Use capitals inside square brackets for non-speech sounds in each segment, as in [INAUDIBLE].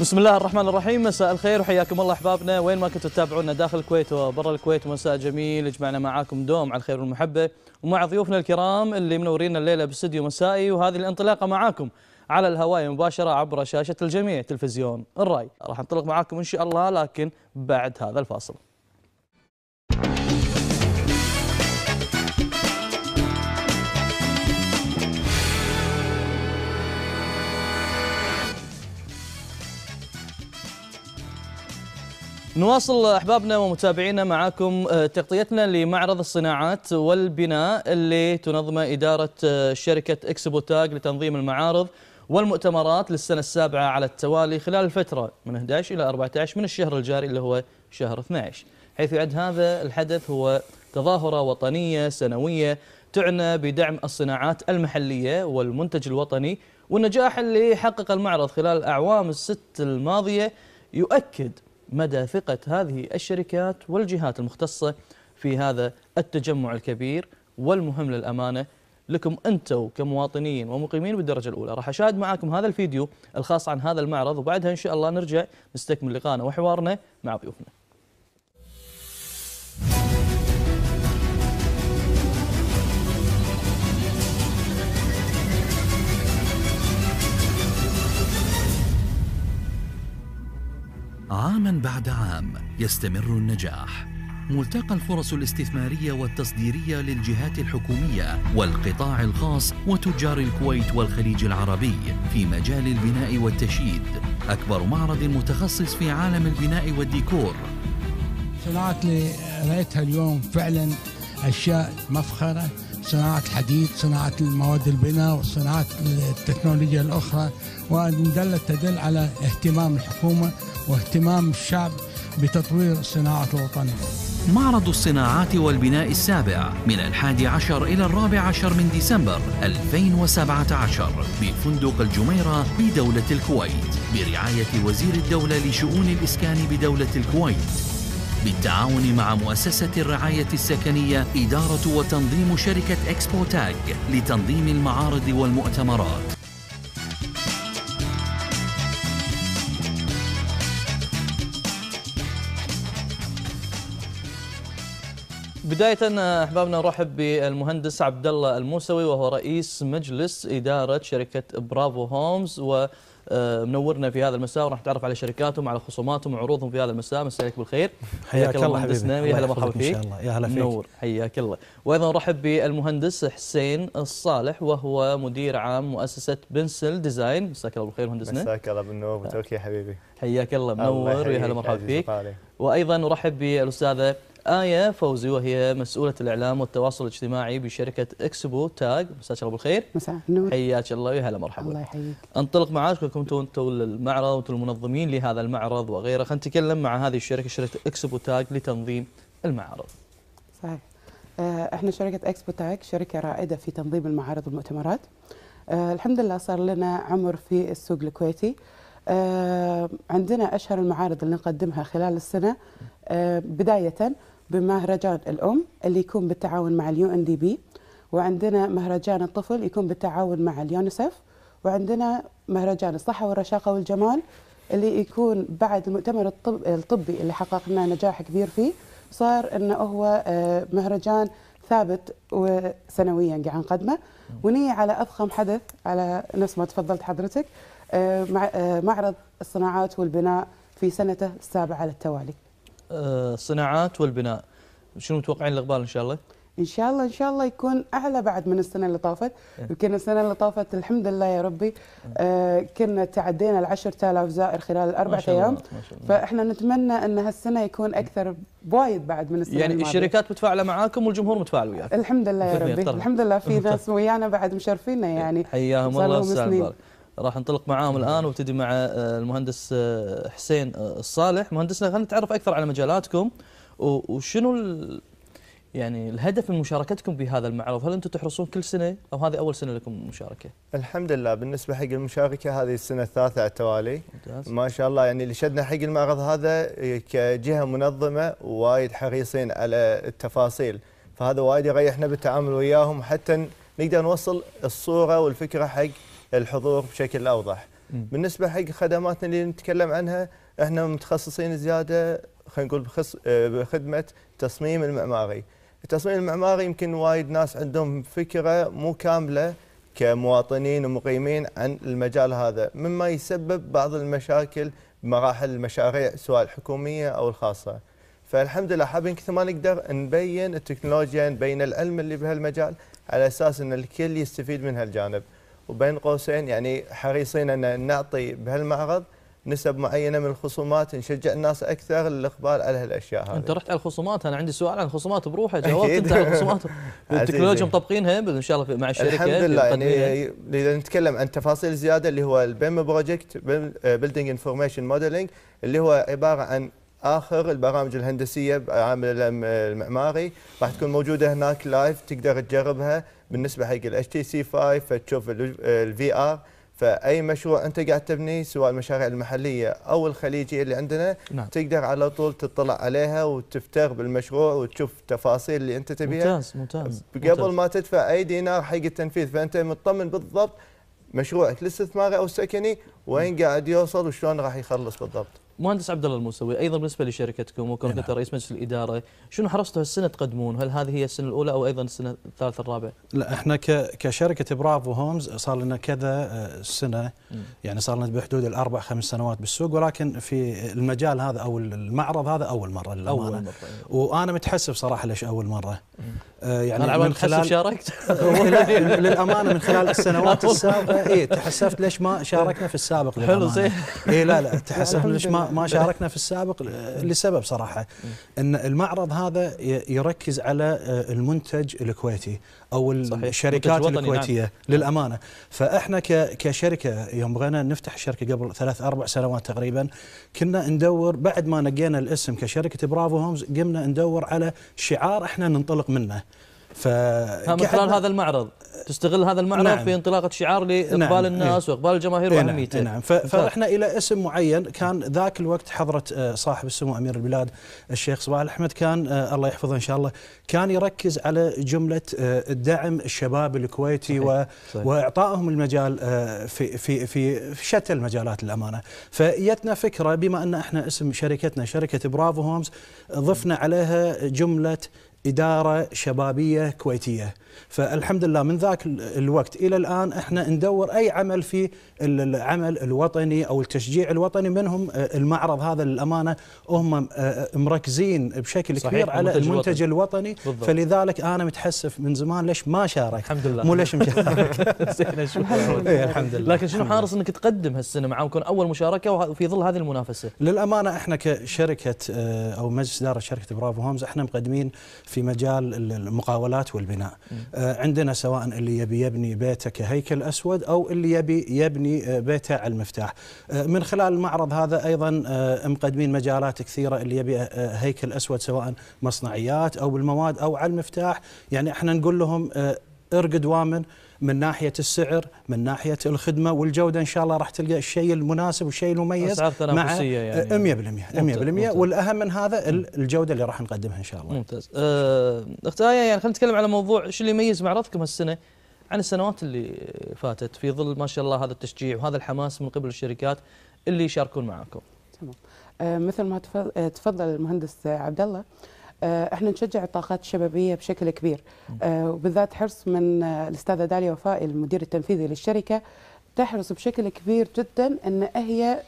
بسم الله الرحمن الرحيم مساء الخير وحياكم الله احبابنا وين ما كنتوا تتابعونا داخل الكويت وبرا الكويت مساء جميل اجمعنا معاكم دوم على الخير والمحبه ومع ضيوفنا الكرام اللي منورينا الليله باستديو مسائي وهذه الانطلاقه معاكم على الهواء مباشره عبر شاشه الجميع تلفزيون الراي راح انطلق معاكم ان شاء الله لكن بعد هذا الفاصل نواصل احبابنا ومتابعينا معاكم آه، تغطيتنا لمعرض الصناعات والبناء اللي تنظمه اداره آه، شركه اكسبوتاج لتنظيم المعارض والمؤتمرات للسنه السابعه على التوالي خلال الفتره من 11 الى 14 من الشهر الجاري اللي هو شهر 12 حيث يعد هذا الحدث هو تظاهره وطنيه سنويه تعنى بدعم الصناعات المحليه والمنتج الوطني والنجاح اللي حقق المعرض خلال الاعوام الست الماضيه يؤكد مدى ثقة هذه الشركات والجهات المختصة في هذا التجمع الكبير والمهم للأمانة لكم أنتم كمواطنين ومقيمين بالدرجة الأولى راح أشاهد معاكم هذا الفيديو الخاص عن هذا المعرض وبعدها إن شاء الله نرجع نستكمل لقائنا وحوارنا مع ضيوفنا عاما بعد عام يستمر النجاح ملتقى الفرص الاستثمارية والتصديرية للجهات الحكومية والقطاع الخاص وتجار الكويت والخليج العربي في مجال البناء والتشييد أكبر معرض متخصص في عالم البناء والديكور صناعة اللي رأيتها اليوم فعلا أشياء مفخرة صناعة الحديد صناعة المواد البناء وصناعة التكنولوجيا الأخرى وإن دلت تدل على اهتمام الحكومة واهتمام الشعب بتطوير الصناعة الوطنية معرض الصناعات والبناء السابع من الحادي عشر إلى الرابع عشر من ديسمبر 2017 بفندق الجميرة بدولة الكويت برعاية وزير الدولة لشؤون الإسكان بدولة الكويت بالتعاون مع مؤسسة الرعاية السكنية إدارة وتنظيم شركة إكسبو تاج لتنظيم المعارض والمؤتمرات بداية احبابنا نرحب بالمهندس عبد الله الموسوي وهو رئيس مجلس اداره شركه برافو هومز و آه، منورنا في هذا المساء وراح نتعرف على شركاتهم على خصوماتهم وعروضهم في هذا المساء مساءك بالخير حياك الله مهندس نامي هلا مرحبا فيك ان شاء الله يا هلا فيك منور حياك الله وايضا نرحب بالمهندس حسين الصالح وهو مدير عام مؤسسه بنسل ديزاين مساك الله بالخير مهندسنا نعم. مساك الله بالنور وبالتوفيق يا حبيبي حياك الله منور يا هلا مرحبا فيك وايضا نرحب بالاستاذه آية فوزي وهي مسؤولة الإعلام والتواصل الاجتماعي بشركة إكسبو تاج مساك الله بالخير مساء النور حياك الله وهلا هلا مرحبا الله يحييك انطلق معاك كنتوا انتم المعرض وانتم المنظمين لهذا المعرض وغيره خلينا نتكلم مع هذه الشركة شركة إكسبو تاج لتنظيم المعارض صحيح آه، احنا شركة إكسبو تاج شركة رائدة في تنظيم المعارض والمؤتمرات أه الحمد لله صار لنا عمر في السوق الكويتي أه عندنا أشهر المعارض اللي نقدمها خلال السنة آه، بداية بمهرجان الأم اللي يكون بالتعاون مع اليو ان دي بي وعندنا مهرجان الطفل يكون بالتعاون مع اليونسف وعندنا مهرجان الصحة والرشاقة والجمال اللي يكون بعد المؤتمر الطب الطبي اللي حققنا نجاح كبير فيه صار انه هو آه، مهرجان ثابت وسنويا قاعد نقدمه ونية على اضخم حدث على نفس ما تفضلت حضرتك آه، آه، معرض الصناعات والبناء في سنته السابعه للتوالي. الصناعات والبناء شنو متوقعين الاقبال ان شاء الله؟ ان شاء الله ان شاء الله يكون اعلى بعد من السنه اللي طافت يمكن إيه. السنه اللي طافت الحمد لله يا ربي إيه. آه كنا تعدينا ال 10000 زائر خلال الاربع ايام فاحنا نتمنى ان هالسنه يكون اكثر بوايد بعد من السنه يعني الماضية. الشركات متفاعله معاكم والجمهور متفاعل وياك الحمد لله يا ربي الحمد لله في [LAUGHS] ناس ويانا بعد مشرفينا يعني حياهم الله ويستاهل راح نطلق معاهم الان وابتدي مع آه، المهندس آه، حسين الصالح آه، مهندسنا خلينا نتعرف اكثر على مجالاتكم وشنو يعني الهدف من مشاركتكم بهذا المعرض هل انتم تحرصون كل سنه او هذه اول سنه لكم مشاركه الحمد لله بالنسبه حق المشاركه هذه السنه الثالثه على التوالي ممتاز. ما شاء الله يعني اللي شدنا حق المعرض هذا كجهه منظمه وايد حريصين على التفاصيل فهذا وايد يريحنا بالتعامل وياهم حتى نقدر نوصل الصوره والفكره حق الحضور بشكل اوضح. م. بالنسبه حق خدماتنا اللي نتكلم عنها احنا متخصصين زياده خلينا نقول بخص... بخدمه التصميم المعماري. التصميم المعماري يمكن وايد ناس عندهم فكره مو كامله كمواطنين ومقيمين عن المجال هذا مما يسبب بعض المشاكل بمراحل المشاريع سواء الحكوميه او الخاصه. فالحمد لله حابين كثر ما نقدر نبين التكنولوجيا نبين العلم اللي بهالمجال على اساس ان الكل يستفيد من هالجانب. وبين قوسين يعني حريصين ان نعطي بهالمعرض نسب معينه من الخصومات نشجع الناس اكثر للاقبال على هالاشياء هذه. انت رحت على الخصومات انا عندي سؤال عن الخصومات بروحه جاوبت انت على الخصومات [LAUGHS] التكنولوجيا مطبقينها ان شاء الله مع الشركه الحمد لله يعني اذا نتكلم عن تفاصيل زياده اللي هو البيم بروجكت بيلدينج انفورميشن موديلينج اللي هو عباره عن اخر البرامج الهندسيه بعامل المعماري راح تكون موجوده هناك لايف تقدر تجربها بالنسبه حق الاتش تي سي 5 فتشوف الفي ار فاي مشروع انت قاعد تبنيه سواء المشاريع المحليه او الخليجيه اللي عندنا نعم. تقدر على طول تطلع عليها وتفتر بالمشروع وتشوف التفاصيل اللي انت تبيها ممتاز ممتاز قبل ما تدفع اي دينار حق التنفيذ فانت مطمن بالضبط مشروعك الاستثماري او السكني وين قاعد يوصل وشلون راح يخلص بالضبط مهندس عبد الله الموسوي ايضا بالنسبه لشركتكم وكونك نعم. انت رئيس مجلس الاداره شنو حرصتوا هالسنه تقدمون هل هذه هي السنه الاولى او ايضا السنه الثالثه الرابعه لا احنا كشركه برافو هومز صار لنا كذا آه، سنه يعني صار لنا بحدود الاربع خمس سنوات بالسوق ولكن في المجال هذا او المعرض هذا اول مره للامانه اول مره إيه. وانا متحسف صراحه ليش اول مره آه، يعني من خلال شاركت [LAUGHS] للامانه من خلال السنوات [LAUGHS] السابقه اي تحسفت ليش ما شاركنا في السابق حلو زين اي لا لا تحسفت ليش ما ما [LAUGHS] شاركنا في السابق لسبب صراحه ان المعرض هذا يركز على آه، المنتج الكويتي او الشركات الكويتيه نعم. للامانه فاحنا كشركه يوم بغينا نفتح الشركه قبل ثلاث اربع سنوات تقريبا كنا ندور بعد ما نقينا الاسم كشركه برافو هومز قمنا ندور على شعار احنا ننطلق منه ف من خلال هذا المعرض تستغل هذا المعرض نعم في انطلاقه شعار نعم، لاقبال نعم الناس ايه واقبال الجماهير إيه، نعم واهميته إيه، نعم فرحنا الى اسم معين كان ذاك الوقت حضره آه، صاحب السمو امير البلاد الشيخ صباح الاحمد كان آه، الله يحفظه ان شاء الله كان يركز على جمله الدعم آه، الشباب الكويتي صحيح واعطائهم المجال في في في شتى المجالات الامانه فيتنا فكره بما ان احنا اسم شركتنا شركه برافو هومز ضفنا عليها جمله إدارة شبابية كويتية فالحمد لله من ذاك الوقت إلى الآن إحنا ندور أي عمل في العمل الوطني أو التشجيع الوطني منهم آه، المعرض هذا للأمانة هم آه، آه، مركزين بشكل صحيح كبير على المنتج الوطني, الوطني بالضبط. فلذلك أنا متحسف من زمان ليش ما شارك الحمد لله مو ليش مشارك [LAUGHS] الحمد لله إيه، لكن شنو حارص أنك تقدم هالسنة معاكم أول مشاركة وفي ظل هذه المنافسة للأمانة إحنا كشركة أو مجلس إدارة شركة برافو هومز إحنا مقدمين في مجال المقاولات والبناء آه، عندنا سواء اللي يبي يبني بيته كهيكل أسود أو اللي يبي يبني آه، بيته على المفتاح آه، من خلال المعرض هذا أيضا مقدمين مجالات كثيرة اللي يبي هيكل أسود سواء مصنعيات أو بالمواد أو على المفتاح يعني احنا نقول لهم ارقد وامن من ناحيه السعر من ناحيه الخدمه والجوده ان شاء الله راح تلقى الشيء المناسب والشيء المميز اسعار تنافسيه يعني 100% 100% والاهم من هذا الجوده اللي راح نقدمها ان شاء الله ممتاز أه اخت آية، يعني خلينا نتكلم على موضوع شو اللي يميز معرضكم هالسنه عن السنوات اللي فاتت في ظل ما شاء الله هذا التشجيع وهذا الحماس من قبل الشركات اللي يشاركون معاكم تمام آه، مثل ما آه، تفضل المهندس عبد الله آه، احنا نشجع الطاقات الشبابيه بشكل كبير آه، وبالذات حرص من آه، الاستاذه داليا وفاء المدير التنفيذي للشركه تحرص بشكل كبير جدا ان هي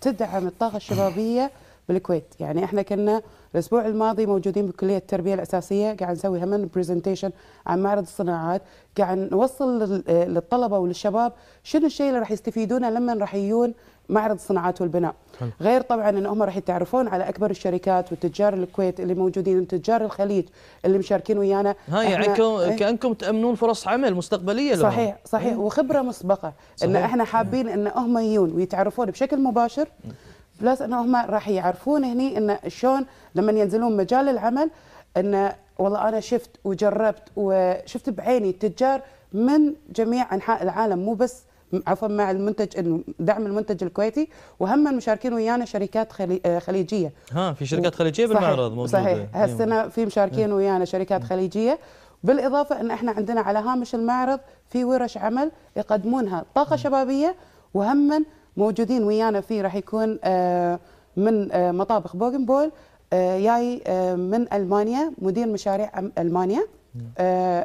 تدعم الطاقه الشبابيه بالكويت يعني احنا كنا الاسبوع الماضي موجودين بكليه التربيه الاساسيه قاعد نسوي هم برزنتيشن عن معرض الصناعات قاعد نوصل للطلبه وللشباب شنو الشيء اللي راح يستفيدونه لما راح يجون معرض الصناعات والبناء غير طبعا ان هم راح يتعرفون على اكبر الشركات والتجار الكويت اللي موجودين وتجار الخليج اللي مشاركين ويانا ها يعني إيه؟ كانكم تامنون فرص عمل مستقبليه لهم صحيح صحيح إيه. وخبره مسبقه صحيح. ان احنا حابين ان هم يجون ويتعرفون بشكل مباشر بلس ان هم راح يعرفون هني ان شلون لما ينزلون مجال العمل ان والله انا شفت وجربت وشفت بعيني التجار من جميع انحاء العالم مو بس عفوا مع المنتج دعم المنتج الكويتي وهم مشاركين ويانا شركات آه، خليجيه ها في شركات خليجيه بالمعرض موجوده صحيح هالسنه إيه. في مشاركين إيه. ويانا شركات إيه. خليجيه بالاضافه ان احنا عندنا على هامش المعرض في ورش عمل يقدمونها طاقه شبابيه وهم موجودين ويانا في راح يكون آه، من آه، مطابخ بول جاي من المانيا مدير مشاريع المانيا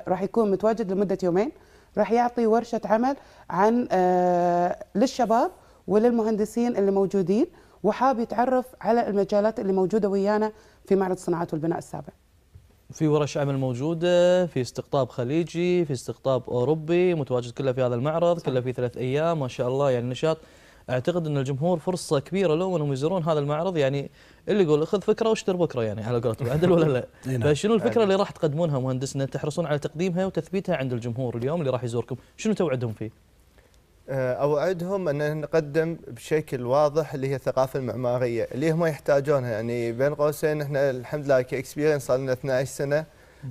راح يكون متواجد لمده يومين راح يعطي ورشه عمل عن آه، للشباب وللمهندسين اللي موجودين وحاب يتعرف على المجالات اللي موجوده ويانا في معرض صناعات والبناء السابع. في ورش عمل موجودة في استقطاب خليجي في استقطاب أوروبي متواجد كلها في هذا المعرض كلها في ثلاث أيام ما شاء الله يعني نشاط اعتقد ان الجمهور فرصه كبيره لهم انهم يزورون هذا المعرض يعني اللي يقول خذ فكره واشتر بكره يعني على قولتهم عدل ولا لا [LAUGHS] نعم. فشنو الفكره اللي راح تقدمونها مهندسنا تحرصون على تقديمها وتثبيتها عند الجمهور اليوم اللي راح يزوركم شنو توعدهم فيه أه، اوعدهم ان نقدم بشكل واضح اللي هي الثقافه المعماريه اللي هم يحتاجونها يعني بين قوسين احنا الحمد لله كاكسبيرينس صار لنا 12 سنه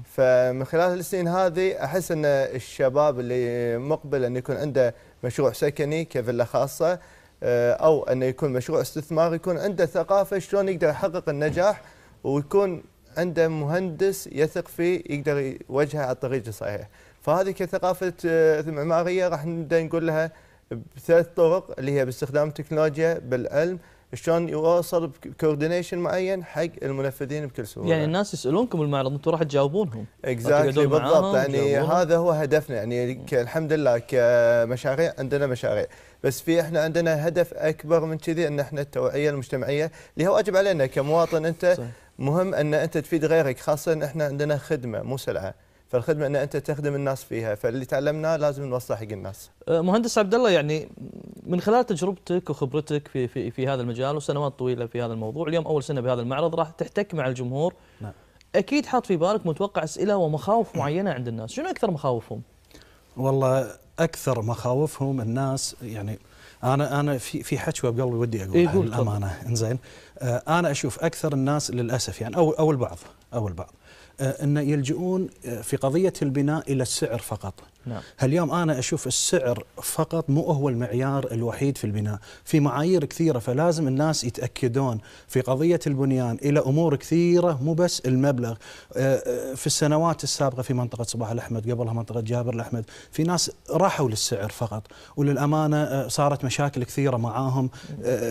فمن خلال السنين هذه احس ان الشباب اللي مقبل ان يكون عنده مشروع سكني كفيلا خاصه آه، او انه يكون مشروع استثمار يكون عنده ثقافه شلون يقدر يحقق النجاح ويكون عنده مهندس يثق فيه يقدر يوجهه على الطريق الصحيح فهذه كثقافه آه، معماريه راح نبدا نقول لها بثلاث طرق اللي هي باستخدام التكنولوجيا بالعلم شلون يوصل بكوردينيشن معين حق المنفذين بكل سهوله. يعني الناس يسالونكم المعرض انتم راح تجاوبونهم. اكزاكتلي بالضبط يعني هذا هو هدفنا يعني الحمد لله كمشاريع عندنا مشاريع بس في احنا عندنا هدف اكبر من كذي ان احنا التوعيه المجتمعيه اللي هو واجب علينا كمواطن انت صح. مهم ان انت تفيد غيرك خاصه احنا عندنا خدمه مو سلعه. فالخدمه ان انت تخدم الناس فيها فاللي تعلمناه لازم نوصله حق الناس. أه، مهندس عبد الله يعني من خلال تجربتك وخبرتك في في في هذا المجال وسنوات طويله في هذا الموضوع، اليوم اول سنه بهذا المعرض راح تحتك مع الجمهور. نعم. اكيد حاط في بالك متوقع اسئله ومخاوف معينه عند الناس، شنو اكثر مخاوفهم؟ والله اكثر مخاوفهم الناس يعني انا انا في في حشوه بقلبي ودي اقولها إيه، للامانه انزين أه، انا اشوف اكثر الناس للاسف يعني او او البعض او البعض آه، أن يلجؤون آه، في قضية البناء إلى السعر فقط نعم. اليوم أنا أشوف السعر فقط مو هو المعيار الوحيد في البناء في معايير كثيرة فلازم الناس يتأكدون في قضية البنيان إلى أمور كثيرة مو بس المبلغ آه، آه، في السنوات السابقة في منطقة صباح الأحمد قبلها منطقة جابر الأحمد في ناس راحوا للسعر فقط وللأمانة آه، صارت مشاكل كثيرة معاهم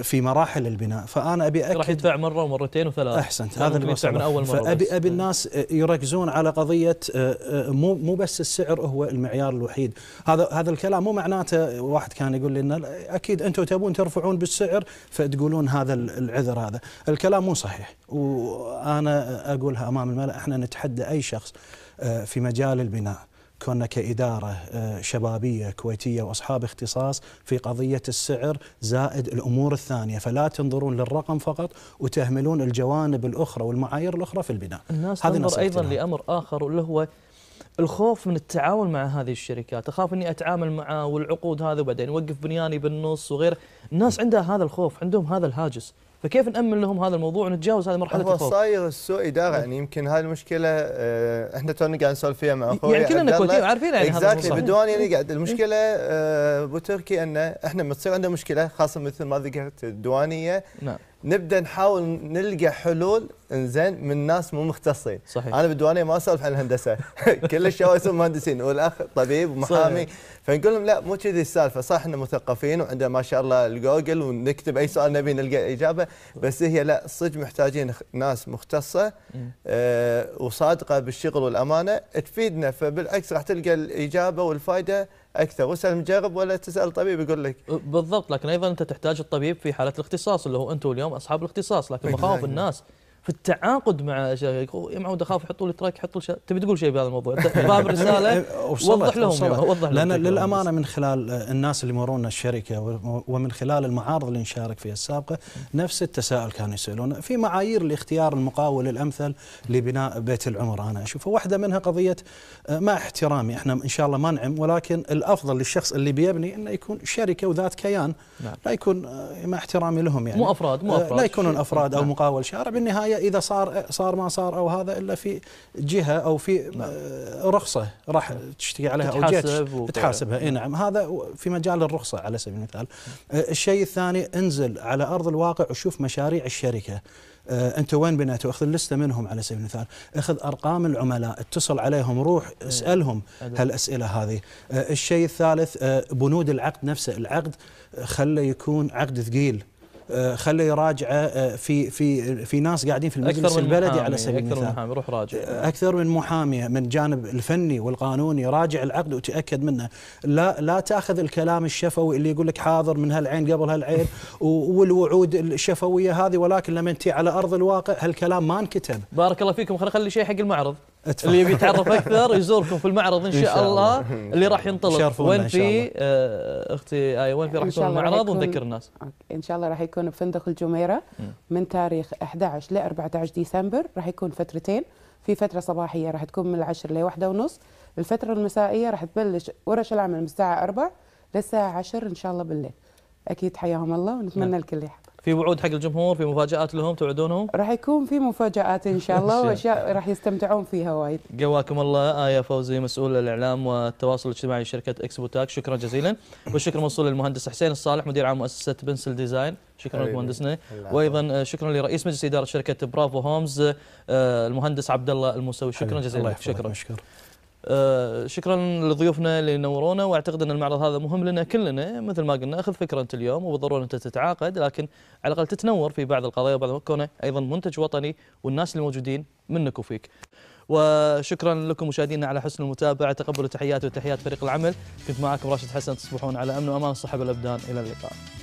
في مراحل البناء فأنا أبي أكد راح يدفع مرة ومرتين وثلاث أحسنت هذا اللي من أول مرة فأبي أبي الناس يركزون على قضية مو مو بس السعر هو المعيار الخيار الوحيد هذا هذا الكلام مو معناته واحد كان يقول لي ان اكيد انتم تبون ترفعون بالسعر فتقولون هذا العذر هذا الكلام مو صحيح وانا اقولها امام الملأ احنا نتحدى اي شخص آه، في مجال البناء كنا كإدارة آه، شبابية كويتية وأصحاب اختصاص في قضية السعر زائد الأمور الثانية فلا تنظرون للرقم فقط وتهملون الجوانب الأخرى والمعايير الأخرى في البناء الناس تنظر أيضا لأمر آخر اللي هو الخوف من التعامل مع هذه الشركات اخاف اني اتعامل معه والعقود هذا وبعدين يوقف بنياني بالنص وغيره الناس عندها هذا الخوف عندهم هذا الهاجس فكيف نامن لهم هذا الموضوع ونتجاوز هذه مرحله الخوف؟ هو صاير السوء اداره يعني يمكن هذه المشكله آه احنا تونا قاعد نسولف فيها مع اخوي يعني كلنا كويتيين عارفين يعني هذا exactly بدون يعني قاعد إيه. المشكله آه ابو تركي انه احنا تصير عندنا مشكله خاصه مثل ما ذكرت الديوانيه نعم نبدا نحاول نلقى حلول انزين من ناس مو مختصين صحيح. انا بالديوانيه ما اسولف عن الهندسه [LAUGHS] كل الشباب يسوون مهندسين والاخ طبيب ومحامي فنقول لهم لا مو كذي السالفه صح احنا مثقفين وعندنا ما شاء الله الجوجل ونكتب اي سؤال نبي نلقى اجابه بس هي لا صدق محتاجين ناس مختصه آه وصادقه بالشغل والامانه تفيدنا فبالعكس راح تلقى الاجابه والفائده اكثر واسال مجرب ولا تسال طبيب يقول لك أه، بالضبط لكن ايضا انت تحتاج الطبيب في حاله الاختصاص اللي هو انتم اليوم اصحاب الاختصاص لكن مخاوف [LAUGHS] الناس في التعاقد مع شركه يا معود اخاف يحطوا لي تراك يحطوا لي تبي تقول شيء بهذا الموضوع [LAUGHS] باب رساله إيه، إيه، وضح لهم وضح لهم لان للامانه من خلال الناس اللي يمرون الشركه ومن خلال المعارض اللي نشارك فيها السابقه نفس التساؤل كانوا يسالون في معايير لاختيار المقاول الامثل لبناء بيت العمر انا اشوفه واحده منها قضيه آه، مع احترامي احنا ان شاء الله ما نعم ولكن الافضل للشخص اللي بيبني انه يكون شركه وذات كيان نعم. لا يكون آه، مع احترامي لهم يعني مو افراد مو آه، افراد لا يكونون افراد او نعم. مقاول شارع بالنهايه النهايه اذا صار صار ما صار او هذا الا في جهه او في نعم. آه، رخصه راح تشتكي عليها او جهه تحاسبها اي نعم هذا في مجال الرخصه على سبيل المثال آه، الشيء الثاني انزل على ارض الواقع وشوف مشاريع الشركه آه، انت وين بنيتوا اخذ اللسته منهم على سبيل المثال اخذ ارقام العملاء اتصل عليهم روح إيه. اسالهم هالاسئله هذه الشيء الثالث بنود العقد نفسه العقد خله يكون عقد ثقيل آه، خليه يراجعه آه، في في في ناس قاعدين في المجلس البلدي على سبيل المثال اكثر من محامي روح راجع آه، اكثر من محامي من جانب الفني والقانوني راجع العقد وتاكد منه لا لا تاخذ الكلام الشفوي اللي يقول لك حاضر من هالعين قبل هالعين والوعود الشفويه هذه ولكن لما انت على ارض الواقع هالكلام ما انكتب بارك الله فيكم خلينا نخلي شيء حق المعرض أتفهم. اللي بيتعرف [LAUGHS] اكثر يزوركم في المعرض ان شاء, إن شاء الله. الله اللي راح ينطلق وين في آه، اختي اي وين في راح يكون المعرض ونذكر الناس ان شاء الله راح يكون بفندق الجميره من تاريخ 11 ل 14 ديسمبر راح يكون فترتين في فتره صباحيه راح تكون من العشر ل واحدة ونص الفتره المسائيه راح تبلش ورش العمل من الساعه 4 للساعه 10 ان شاء الله بالليل اكيد حياهم الله ونتمنى نعم. الكل يحب في وعود حق الجمهور في مفاجات لهم توعدونهم راح يكون في مفاجات ان شاء الله [LAUGHS] واشياء راح يستمتعون فيها وايد قواكم الله آية فوزي مسؤول الاعلام والتواصل الاجتماعي شركة تاك شكرا جزيلا والشكر موصول للمهندس حسين الصالح مدير عام مؤسسة بنسل ديزاين شكرا لك مهندسنا وايضا آه، شكرا لرئيس مجلس اداره شركه برافو هومز آه، المهندس عبد الله الموسوي شكرا جزيلا لك شكرا, شكرا. آه، شكرا لضيوفنا اللي نورونا واعتقد ان المعرض هذا مهم لنا كلنا مثل ما قلنا اخذ فكره انت اليوم وبالضروره انت تتعاقد لكن على الاقل تتنور في بعض القضايا وبعض كونه ايضا منتج وطني والناس اللي موجودين منك وفيك. وشكرا لكم مشاهدينا على حسن المتابعه تقبلوا تحياتي وتحيات فريق العمل كنت معكم راشد حسن تصبحون على امن وامان الصحه والابدان الى اللقاء.